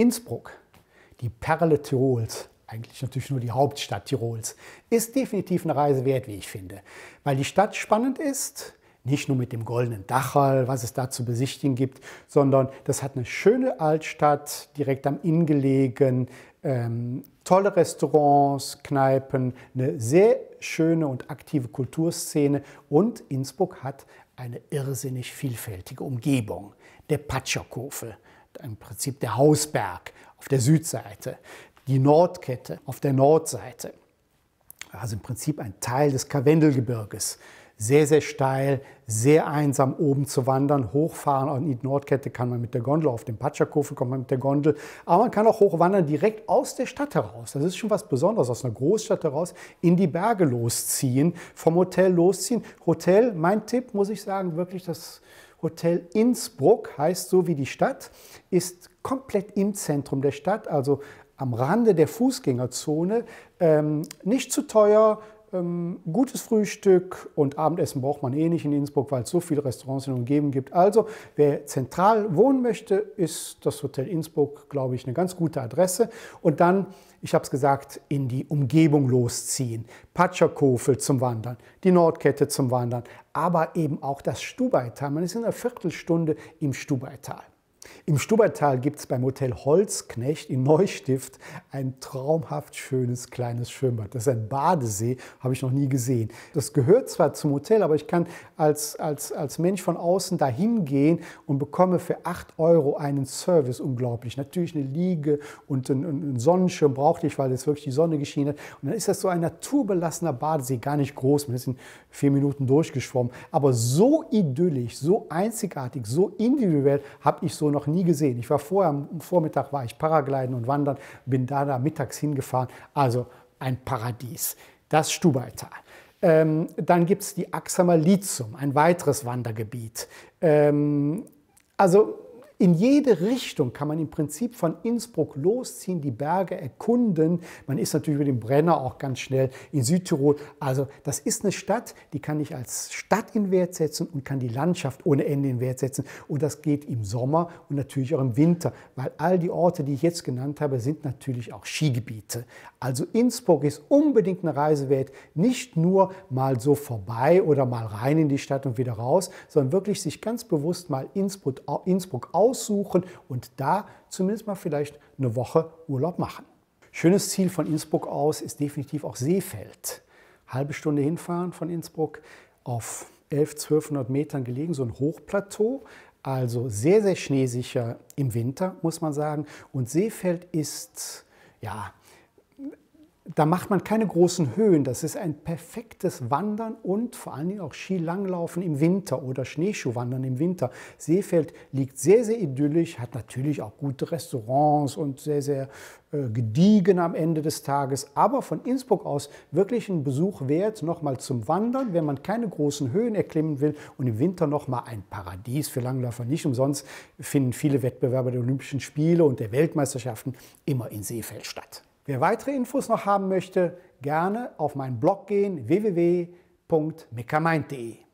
Innsbruck, die Perle Tirols, eigentlich natürlich nur die Hauptstadt Tirols, ist definitiv eine Reise wert, wie ich finde, weil die Stadt spannend ist, nicht nur mit dem goldenen Dachal, was es da zu besichtigen gibt, sondern das hat eine schöne Altstadt, direkt am Inn gelegen, ähm, tolle Restaurants, Kneipen, eine sehr schöne und aktive Kulturszene und Innsbruck hat eine irrsinnig vielfältige Umgebung. Der Patscherkofel, im Prinzip der Hausberg auf der Südseite, die Nordkette auf der Nordseite. Also im Prinzip ein Teil des Karwendelgebirges. Sehr, sehr steil, sehr einsam oben zu wandern. Hochfahren an die Nordkette kann man mit der Gondel, auf dem Patschakofen kommt man mit der Gondel. Aber man kann auch hochwandern direkt aus der Stadt heraus. Das ist schon was Besonderes, aus einer Großstadt heraus in die Berge losziehen, vom Hotel losziehen. Hotel, mein Tipp, muss ich sagen, wirklich das Hotel Innsbruck heißt so wie die Stadt, ist komplett im Zentrum der Stadt, also am Rande der Fußgängerzone. Ähm, nicht zu teuer, ähm, gutes Frühstück und Abendessen braucht man eh nicht in Innsbruck, weil es so viele Restaurants in der Umgebung gibt. Also, wer zentral wohnen möchte, ist das Hotel Innsbruck, glaube ich, eine ganz gute Adresse. Und dann, ich habe es gesagt, in die Umgebung losziehen. Patscherkofel zum Wandern, die Nordkette zum Wandern, aber eben auch das Stubaital. Man ist in einer Viertelstunde im Stubaital. Im Stubertal gibt es beim Hotel Holzknecht in Neustift ein traumhaft schönes kleines Schwimmbad. Das ist ein Badesee, habe ich noch nie gesehen. Das gehört zwar zum Hotel, aber ich kann als, als, als Mensch von außen dahin gehen und bekomme für 8 Euro einen Service, unglaublich. Natürlich eine Liege und einen, einen Sonnenschirm brauchte ich, weil es wirklich die Sonne geschienen hat. Und dann ist das so ein naturbelassener Badesee, gar nicht groß, wir sind vier Minuten durchgeschwommen, aber so idyllisch, so einzigartig, so individuell habe ich so noch noch nie gesehen. Ich war vorher am Vormittag war ich Paragliden und Wandern, bin da da mittags hingefahren. Also ein Paradies. Das Stubaital. Ähm, dann gibt es die Axamer Lizum, ein weiteres Wandergebiet. Ähm, also in jede Richtung kann man im Prinzip von Innsbruck losziehen, die Berge erkunden. Man ist natürlich über den Brenner auch ganz schnell in Südtirol. Also das ist eine Stadt, die kann ich als Stadt in Wert setzen und kann die Landschaft ohne Ende in Wert setzen. Und das geht im Sommer und natürlich auch im Winter, weil all die Orte, die ich jetzt genannt habe, sind natürlich auch Skigebiete. Also Innsbruck ist unbedingt eine Reise wert. Nicht nur mal so vorbei oder mal rein in die Stadt und wieder raus, sondern wirklich sich ganz bewusst mal Innsbruck, Innsbruck auf aussuchen und da zumindest mal vielleicht eine Woche Urlaub machen. Schönes Ziel von Innsbruck aus ist definitiv auch Seefeld. Halbe Stunde hinfahren von Innsbruck auf 11, 1200 Metern gelegen, so ein Hochplateau, also sehr, sehr schneesicher im Winter, muss man sagen. Und Seefeld ist ja da macht man keine großen Höhen. Das ist ein perfektes Wandern und vor allen Dingen auch Skilanglaufen im Winter oder Schneeschuhwandern im Winter. Seefeld liegt sehr, sehr idyllisch, hat natürlich auch gute Restaurants und sehr, sehr äh, gediegen am Ende des Tages. Aber von Innsbruck aus wirklich ein Besuch wert, nochmal zum Wandern, wenn man keine großen Höhen erklimmen will und im Winter nochmal ein Paradies für Langläufer. Nicht umsonst finden viele Wettbewerbe der Olympischen Spiele und der Weltmeisterschaften immer in Seefeld statt. Wer weitere Infos noch haben möchte, gerne auf meinen Blog gehen www.meckermeint.de.